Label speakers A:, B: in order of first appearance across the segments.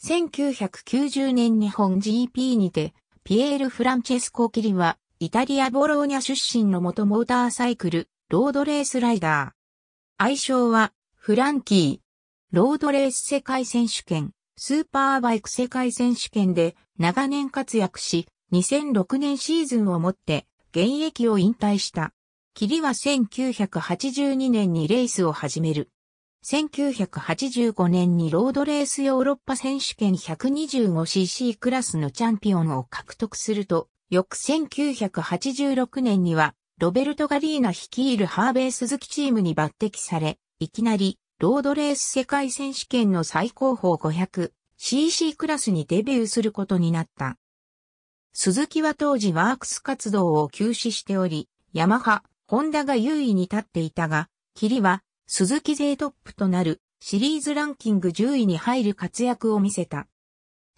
A: 1990年日本 GP にて、ピエール・フランチェスコ・キリは、イタリア・ボローニャ出身の元モーターサイクル、ロードレースライダー。愛称は、フランキー。ロードレース世界選手権、スーパーバイク世界選手権で長年活躍し、2006年シーズンをもって現役を引退した。キリは1982年にレースを始める。1985年にロードレースヨーロッパ選手権 125cc クラスのチャンピオンを獲得すると、翌1986年には、ロベルト・ガリーナ率いるハーベイ・鈴木チームに抜擢され、いきなり、ロードレース世界選手権の最高峰 500cc クラスにデビューすることになった。鈴木は当時ワークス活動を休止しており、ヤマハ、ホンダが優位に立っていたが、キリは鈴木勢トップとなるシリーズランキング10位に入る活躍を見せた。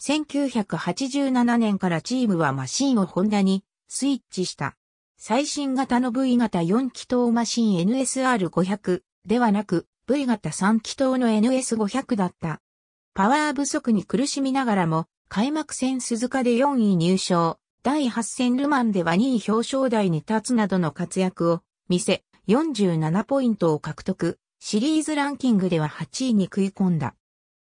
A: 1987年からチームはマシンをホンダにスイッチした。最新型の V 型4気筒マシン NSR500 ではなく V 型3気筒の NS500 だった。パワー不足に苦しみながらも開幕戦鈴鹿で4位入賞、第8戦ルマンでは2位表彰台に立つなどの活躍を見せ、47ポイントを獲得、シリーズランキングでは8位に食い込んだ。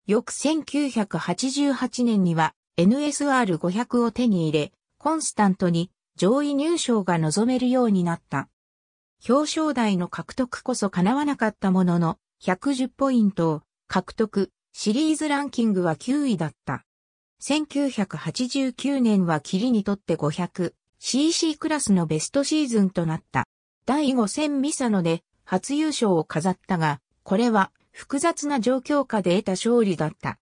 A: 翌1988年には NSR500 を手に入れ、コンスタントに上位入賞が望めるようになった。表彰台の獲得こそ叶わなかったものの、110ポイントを獲得、シリーズランキングは9位だった。1989年はキリにとって 500cc クラスのベストシーズンとなった。第5戦ミサノで初優勝を飾ったが、これは複雑な状況下で得た勝利だった。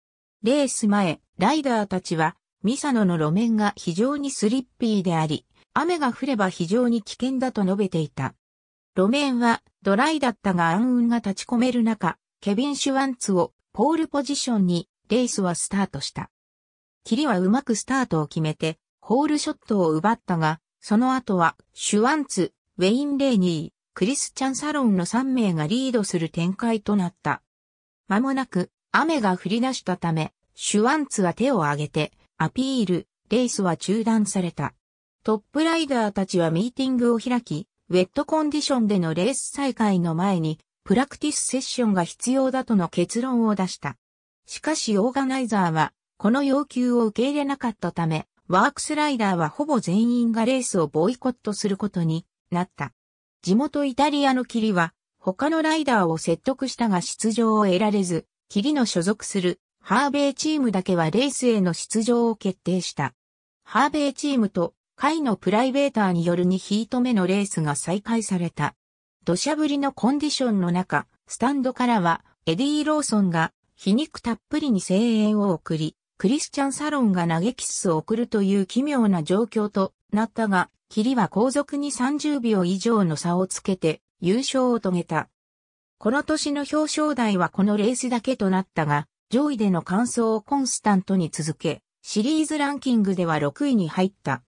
A: レース前、ライダーたちは、ミサノの路面が非常にスリッピーであり、雨が降れば非常に危険だと述べていた。路面はドライだったが暗雲が立ち込める中、ケビン・シュワンツをポールポジションにレースはスタートした。霧はうまくスタートを決めて、ホールショットを奪ったが、その後はシュワンツ、ウェイン・レイニー、クリスチャン・サロンの3名がリードする展開となった。まもなく、雨が降り出したため、シュワンツは手を挙げて、アピール、レースは中断された。トップライダーたちはミーティングを開き、ウェットコンディションでのレース再開の前に、プラクティスセッションが必要だとの結論を出した。しかしオーガナイザーは、この要求を受け入れなかったため、ワークスライダーはほぼ全員がレースをボイコットすることになった。地元イタリアの霧は、他のライダーを説得したが出場を得られず、霧の所属するハーベイチームだけはレースへの出場を決定した。ハーベイチームと会のプライベーターによる2ヒート目のレースが再開された。土砂降りのコンディションの中、スタンドからはエディ・ー・ローソンが皮肉たっぷりに声援を送り、クリスチャン・サロンが投げキスを送るという奇妙な状況となったが、霧は後続に30秒以上の差をつけて優勝を遂げた。この年の表彰台はこのレースだけとなったが、上位での完走をコンスタントに続け、シリーズランキングでは6位に入った。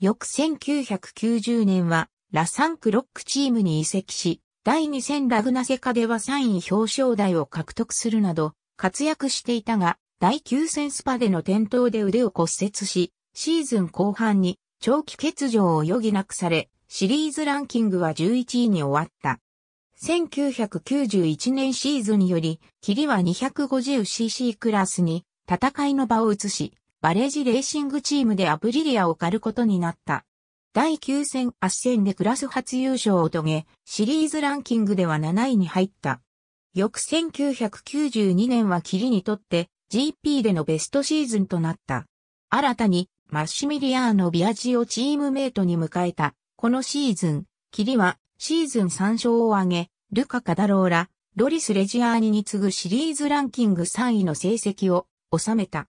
A: 翌1990年は、ラサンクロックチームに移籍し、第2戦ラグナセカでは3位表彰台を獲得するなど、活躍していたが、第9戦スパでの転倒で腕を骨折し、シーズン後半に長期欠場を余儀なくされ、シリーズランキングは11位に終わった。1991年シーズンにより、キリは 250cc クラスに戦いの場を移し、バレージレーシングチームでアプリリアを狩ることになった。第9戦圧戦でクラス初優勝を遂げ、シリーズランキングでは7位に入った。翌1992年はキリにとって GP でのベストシーズンとなった。新たにマッシミリアーノ・ビアジオチームメイトに迎えた、このシーズン、キリはシーズン3勝を挙げ、ルカ・カダローラ、ロリス・レジアーニに次ぐシリーズランキング3位の成績を収めた。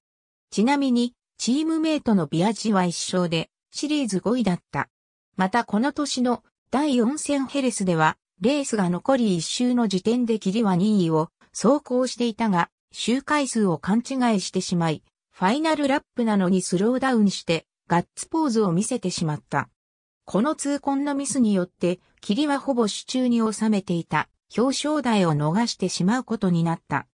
A: ちなみに、チームメイトのビアジは1勝で、シリーズ5位だった。またこの年の第4戦ヘレスでは、レースが残り1周の時点でキリは2位を走行していたが、周回数を勘違いしてしまい、ファイナルラップなのにスローダウンして、ガッツポーズを見せてしまった。この痛恨のミスによって、霧はほぼ手中に収めていた表彰台を逃してしまうことになった。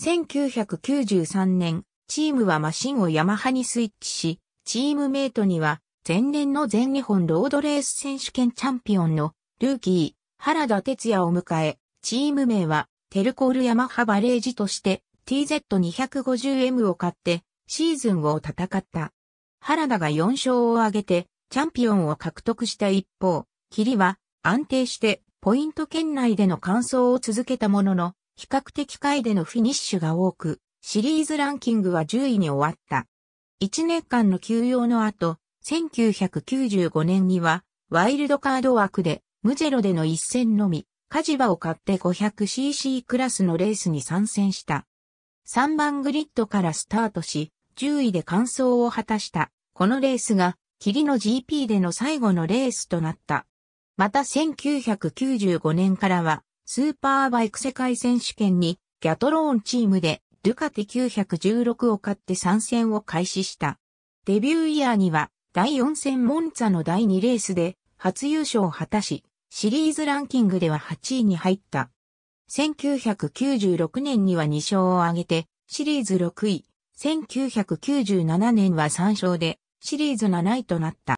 A: 1993年、チームはマシンをヤマハにスイッチし、チームメイトには、前年の全日本ロードレース選手権チャンピオンのルーキー、原田哲也を迎え、チーム名は、テルコールヤマハバレージとして、TZ250M を買って、シーズンを戦った。原田が4勝を挙げて、チャンピオンを獲得した一方、霧は安定してポイント圏内での完走を続けたものの、比較的下位でのフィニッシュが多く、シリーズランキングは10位に終わった。1年間の休養の後、1995年には、ワイルドカード枠で、ムゼロでの一戦のみ、カジバを買って 500cc クラスのレースに参戦した。3番グリッドからスタートし、10位で完走を果たした、このレースが、霧の GP での最後のレースとなった。また1995年からは、スーパーバイク世界選手権に、ギャトローンチームで、ドゥカテ916を勝って参戦を開始した。デビューイヤーには、第4戦モンツァの第2レースで、初優勝を果たし、シリーズランキングでは8位に入った。1996年には2勝を挙げて、シリーズ6位、1997年は3勝でシリーズ7位となった。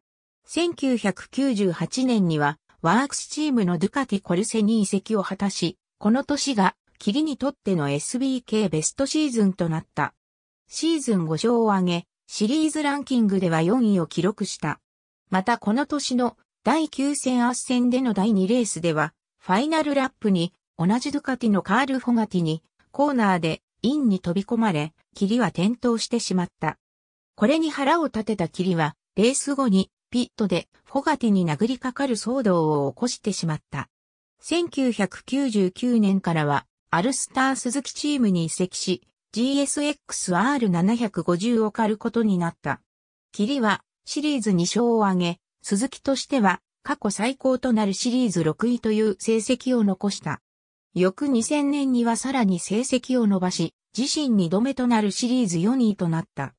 A: 1998年にはワークスチームのドゥカティ・コルセに移籍を果たし、この年が霧にとっての SBK ベストシーズンとなった。シーズン5勝を挙げ、シリーズランキングでは4位を記録した。またこの年の第9戦圧戦での第2レースでは、ファイナルラップに同じドゥカティのカール・フォガティにコーナーで院に飛び込まれ、霧は転倒してしまった。これに腹を立てた霧は、レース後にピットでフォガティに殴りかかる騒動を起こしてしまった。1999年からは、アルスター鈴木チームに移籍し、GSXR750 を狩ることになった。霧は、シリーズ2勝を挙げ、鈴木としては、過去最高となるシリーズ6位という成績を残した。翌2000年にはさらに成績を伸ばし、自身2度目となるシリーズ4位となった。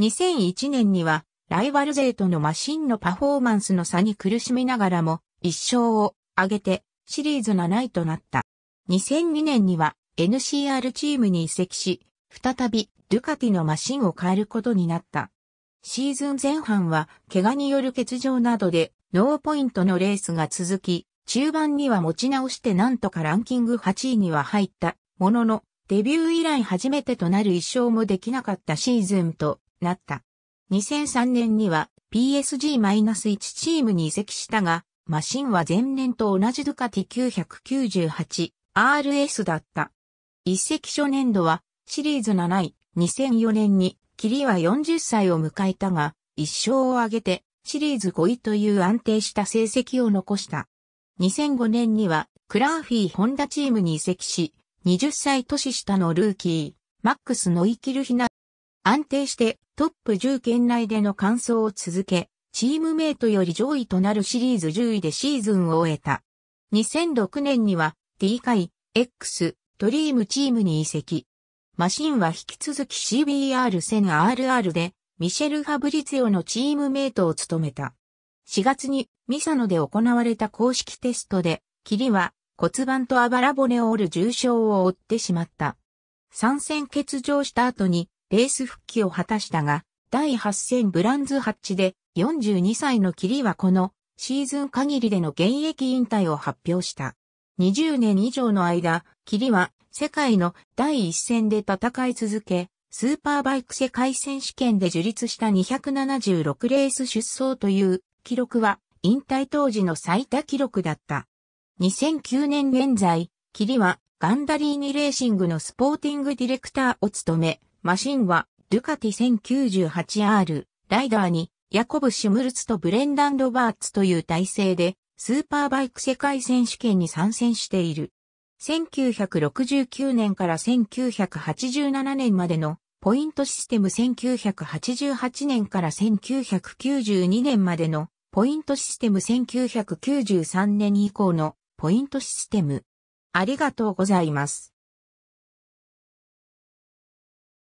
A: 2001年には、ライバル勢とのマシンのパフォーマンスの差に苦しみながらも、一勝を挙げて、シリーズ7位となった。2002年には、NCR チームに移籍し、再び、ドゥカティのマシンを変えることになった。シーズン前半は、怪我による欠場などで、ノーポイントのレースが続き、中盤には持ち直してなんとかランキング8位には入ったものの、デビュー以来初めてとなる一勝もできなかったシーズンとなった。2003年には PSG-1 チームに移籍したが、マシンは前年と同じドゥカティ 998RS だった。一石初年度はシリーズ7位、2004年にキリは40歳を迎えたが、一勝を挙げてシリーズ5位という安定した成績を残した。2005年にはクラーフィーホンダチームに移籍し、20歳年下のルーキー、マックスのイキルヒナ。安定してトップ10圏内での完走を続け、チームメイトより上位となるシリーズ10位でシーズンを終えた。2006年には D 界 X ドリームチームに移籍。マシンは引き続き CBR1000RR でミシェル・ファブリツィオのチームメイトを務めた。4月にミサノで行われた公式テストで、キリは骨盤とあばら骨を折る重傷を負ってしまった。参戦欠場した後にレース復帰を果たしたが、第8戦ブランズハッチで42歳のキリはこのシーズン限りでの現役引退を発表した。20年以上の間、キリは世界の第一戦で戦い続け、スーパーバイク世界選手権で樹立した276レース出走という記録は引退当時の最多記録だった。2009年現在、霧はガンダリーニレーシングのスポーティングディレクターを務め、マシンはドゥカティ 1098R、ライダーにヤコブ・シュムルツとブレンダン・ロバーツという体制で、スーパーバイク世界選手権に参戦している。1969年から1987年までのポイントシステム1988年から1992年までのポイントシステム1993年以降のポイントシステム。ありがとうございます。